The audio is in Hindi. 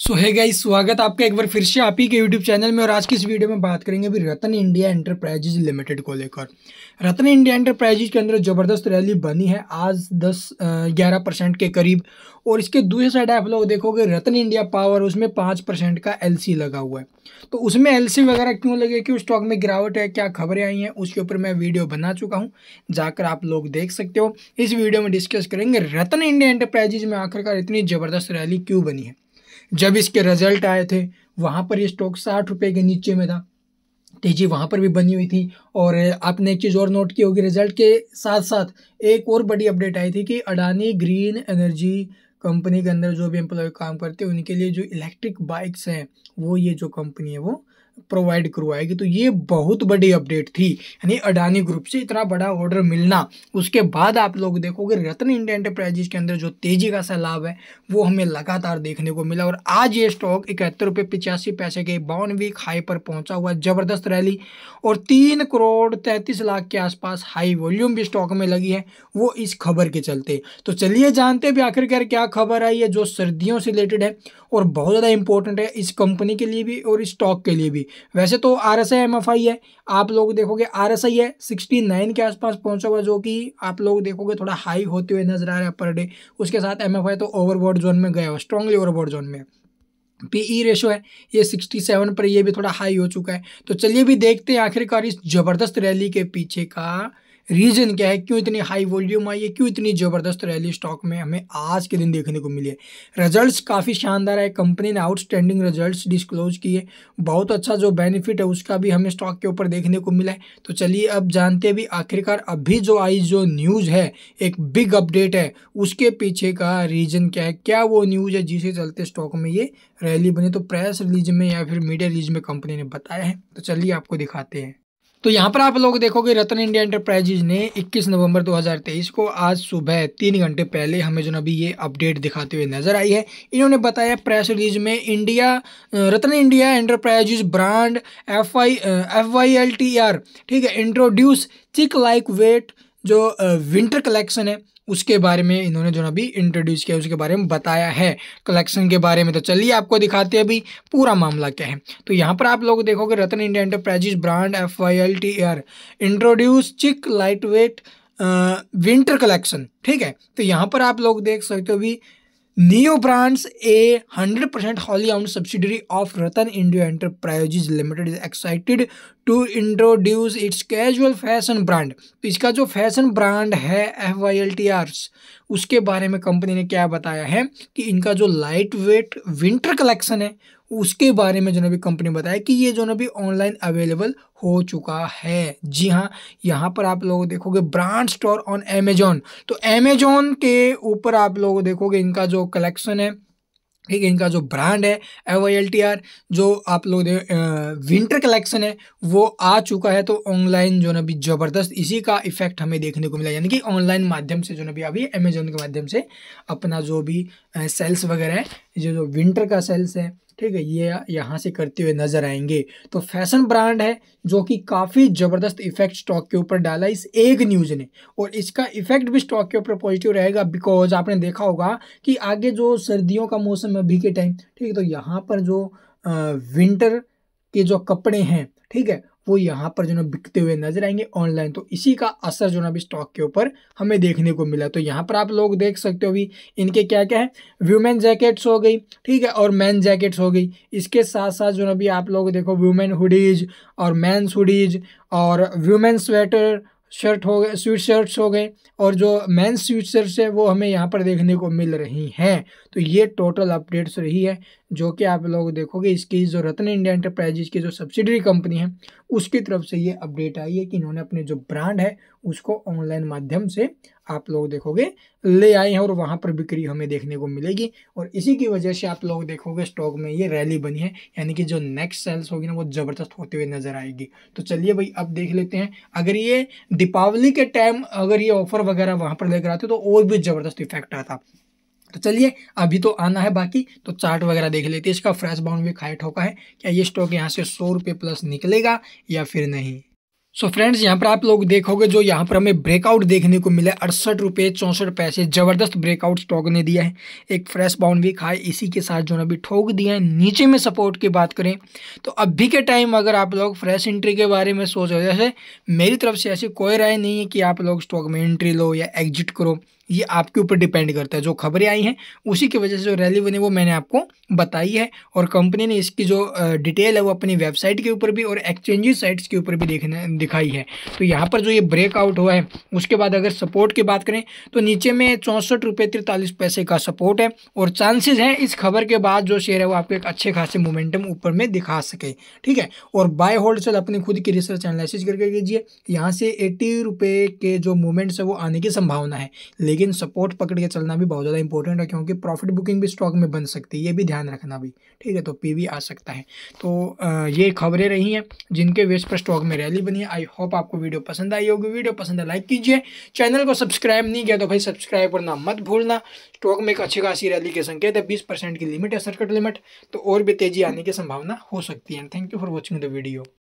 सो है गई स्वागत आपका एक बार फिर से आप ही के यूट्यूब चैनल में और आज की इस वीडियो में बात करेंगे अभी रतन इंडिया एंटरप्राइजेज लिमिटेड को लेकर रतन इंडिया एंटरप्राइजेज के अंदर ज़बरदस्त रैली बनी है आज 10 11 परसेंट के करीब और इसके दूसरे साइड आप लोग देखोगे रतन इंडिया पावर उसमें पाँच परसेंट का एल लगा हुआ है तो उसमें एल वगैरह क्यों लगे क्यों स्टॉक में गिरावट है क्या खबरें आई हैं उसके ऊपर मैं वीडियो बना चुका हूँ जाकर आप लोग देख सकते हो इस वीडियो में डिस्कस करेंगे रतन इंडिया एंटरप्राइजेज में आखिरकार इतनी ज़बरदस्त रैली क्यों बनी है जब इसके रिजल्ट आए थे वहाँ पर ये स्टॉक साठ रुपये के नीचे में था तेजी तो वहाँ पर भी बनी हुई थी और आपने एक चीज़ और नोट की होगी रिजल्ट के साथ साथ एक और बड़ी अपडेट आई थी कि अडानी ग्रीन एनर्जी कंपनी के अंदर जो भी एम्प्लॉय काम करते हैं उनके लिए जो इलेक्ट्रिक बाइक्स हैं वो ये जो कंपनी है वो प्रोवाइड करवाएगी तो ये बहुत बड़ी अपडेट थी यानी अडानी ग्रुप से इतना बड़ा ऑर्डर मिलना उसके बाद आप लोग देखोगे रत्न इंडिया एंटरप्राइजेस के अंदर जो तेजी का सा लाभ है वो हमें लगातार देखने को मिला और आज ये स्टॉक इकहत्तर रुपये पिचासी पैसे के बावन वीक हाई पर पहुंचा हुआ ज़बरदस्त रैली और तीन करोड़ तैंतीस लाख के आसपास हाई वॉल्यूम भी स्टॉक में लगी है वो इस खबर के चलते तो चलिए जानते भी आखिरकार क्या खबर आई है जो सर्दियों से रिलेटेड है और बहुत ज़्यादा इंपॉर्टेंट है इस कंपनी के लिए भी और इस स्टॉक के लिए भी वैसे तो आर एस है आप लोग देखोगे आर एस है सिक्सटी नाइन के आसपास पहुंचा हुआ जो कि आप लोग देखोगे थोड़ा हाई होते हुए नजर आ रहा है पर डे उसके साथ एम तो ओवरबॉड जोन में गया हुआ स्ट्रांगली ओवरबॉड जोन में पी ई रेशो है ये 67 पर ये भी थोड़ा हाई हो चुका है तो चलिए भी देखते हैं आखिरकार इस ज़बरदस्त रैली के पीछे का रीज़न क्या है क्यों इतनी हाई वॉल्यूम आई है क्यों इतनी ज़बरदस्त रैली स्टॉक में हमें आज के दिन देखने को मिली है रिजल्ट्स काफ़ी शानदार है कंपनी ने आउटस्टैंडिंग रिजल्ट्स डिस्क्लोज किए बहुत अच्छा जो बेनिफिट है उसका भी हमें स्टॉक के ऊपर देखने को मिला है तो चलिए अब जानते भी आखिरकार अभी जो आई जो न्यूज़ है एक बिग अपडेट है उसके पीछे का रीज़न क्या है क्या वो न्यूज़ है जिसे चलते स्टॉक में ये रैली बनी तो प्रेस रिलीज में या फिर मीडिया रिलीज में कंपनी ने बताया है तो चलिए आपको दिखाते हैं तो यहाँ पर आप लोग देखोगे रतन इंडिया इंटरप्राइजेज ने 21 नवंबर 2023 को आज सुबह तीन घंटे पहले हमें जो अभी ये अपडेट दिखाते हुए नजर आई है इन्होंने बताया प्रेस रिलीज में India Ratan India enterprises brand F I F Y L T R ठीक है इंट्रोड्यूस चिक लाइक वेट जो विंटर कलेक्शन है उसके बारे में इन्होंने जो अभी इंट्रोड्यूस किया उसके बारे में बताया है कलेक्शन के बारे में तो चलिए आपको दिखाते हैं अभी पूरा मामला क्या है तो यहाँ पर आप लोग देखोगे Ratan India enterprises brand F Y L T R introduce chic light weight winter collection ठीक है तो यहाँ पर आप लोग देख सकते हो अभी neo brands a 100% percent wholly on subsidiary of Ratan India enterprises limited is excited to introduce its casual fashion brand तो इसका जो फैशन ब्रांड है F Y L T R उसके बारे में कंपनी ने क्या बताया है कि इनका जो लाइट वेट विंटर कलेक्शन है उसके बारे में जो ना भी कंपनी बताया कि ये जो ना भी ऑनलाइन अवेलेबल हो चुका है जी हाँ यहाँ पर आप लोग देखोगे ब्रांड स्टोर ऑन अमेजोन तो अमेजोन के ऊपर आप लोग देखोगे इनका जो कलेक्शन है ठीक है इनका जो ब्रांड है एव एल टी आर जो आप लोग विंटर कलेक्शन है वो आ चुका है तो ऑनलाइन जो ना भी ज़बरदस्त इसी का इफेक्ट हमें देखने को मिला यानी कि ऑनलाइन माध्यम से जो ना भी अभी अमेजोन के माध्यम से अपना जो भी सेल्स वगैरह है जो जो विंटर का सेल्स है ठीक है ये यहाँ से करते हुए नज़र आएंगे तो फैशन ब्रांड है जो कि काफ़ी ज़बरदस्त इफेक्ट स्टॉक के ऊपर डाला इस एक न्यूज़ ने और इसका इफेक्ट भी स्टॉक के ऊपर पॉजिटिव रहेगा बिकॉज आपने देखा होगा कि आगे जो सर्दियों का मौसम है अभी के टाइम ठीक है तो यहाँ पर जो विंटर के जो कपड़े हैं ठीक है वो यहाँ पर जो ना बिकते हुए नजर आएंगे ऑनलाइन तो इसी का असर जो ना अभी स्टॉक के ऊपर हमें देखने को मिला तो यहाँ पर आप लोग देख सकते हो अभी इनके क्या क्या है व्यूमेन जैकेट्स हो गई ठीक है और मैन जैकेट्स हो गई इसके साथ साथ जो ना अभी आप लोग देखो वुमेन हुडीज और मैंस हुडीज और वुमेन स्वेटर शर्ट हो गए स्वीट शर्ट्स हो गए और जो मैन स्वीट शर्ट्स है वो हमें यहाँ पर देखने को मिल रही हैं तो ये टोटल अपडेट्स रही है जो कि आप लोग देखोगे इसकी जो रतन इंडिया इंटरप्राइजेज की जो सब्सिडरी कंपनी है उसकी तरफ से ये अपडेट आई है कि इन्होंने अपने जो ब्रांड है उसको ऑनलाइन माध्यम से आप लोग देखोगे ले आए हैं और वहाँ पर बिक्री हमें देखने को मिलेगी और इसी की वजह से आप लोग देखोगे स्टॉक में ये रैली बनी है यानी कि जो नेक्स्ट सेल्स होगी ना वो ज़बरदस्त होते हुए नज़र आएगी तो चलिए भाई अब देख लेते हैं अगर ये दीपावली के टाइम अगर ये ऑफर वगैरह वहाँ पर लेकर आते तो और भी ज़बरदस्त इफेक्ट आता तो चलिए अभी तो आना है बाकी तो चार्ट वगैरह देख लेते हैं इसका फ्रेश बाउंड भी खाए ठोका है क्या ये स्टॉक यहाँ से सौ रुपये प्लस निकलेगा या फिर नहीं सो so फ्रेंड्स यहाँ पर आप लोग देखोगे जो यहाँ पर हमें ब्रेकआउट देखने को मिला अड़सठ रुपये चौंसठ पैसे जबरदस्त ब्रेकआउट स्टॉक ने दिया है एक फ्रेश बाउंड भी खाए इसी के साथ जो ना अभी ठोक दिया है नीचे में सपोर्ट की बात करें तो अभी के टाइम अगर आप लोग फ्रेश एंट्री के बारे में सोच रहे जैसे मेरी तरफ से ऐसी कोई राय नहीं है कि आप लोग स्टॉक में एंट्री लो या एग्जिट करो ये आपके ऊपर डिपेंड करता है जो खबरें आई हैं उसी की वजह से जो रैली बनी वो मैंने आपको बताई है और कंपनी ने इसकी जो डिटेल है वो अपनी वेबसाइट के ऊपर भी और एक्सचेंजिंग साइट्स के ऊपर भी देखने दिखाई है तो यहाँ पर जो ये ब्रेकआउट हुआ है उसके बाद अगर सपोर्ट की बात करें तो नीचे में चौंसठ रुपये तिरतालीस पैसे का सपोर्ट है और चांसेज हैं इस खबर के बाद जो शेयर है वो आपको एक अच्छे खासे मोमेंटम ऊपर में दिखा सके ठीक है और बाय होल्ड सेल अपनी खुद की रिसर्च एनालिसिस करके कीजिए यहाँ से एट्टी रुपये के जो मूवमेंट्स है वो आने की संभावना है लेकिन लेकिन सपोर्ट पकड़ के चलना भी बहुत ज़्यादा इंपॉर्टेंट है क्योंकि प्रॉफिट बुकिंग भी स्टॉक में बन सकती है ये भी ध्यान रखना भी ठीक है तो पी आ सकता है तो ये खबरें रही हैं जिनके बेस पर स्टॉक में रैली बनी है आई होप आपको वीडियो पसंद आई होगी वीडियो पसंद है लाइक कीजिए चैनल को सब्सक्राइब नहीं किया तो भाई सब्सक्राइब करना मत भूलना स्टॉक में एक अच्छी खासी रैली के संकेत है बीस परसेंट की लिमिट है सर्कट लिमिट तो और भी तेजी आने की संभावना हो सकती है thank you for watching the video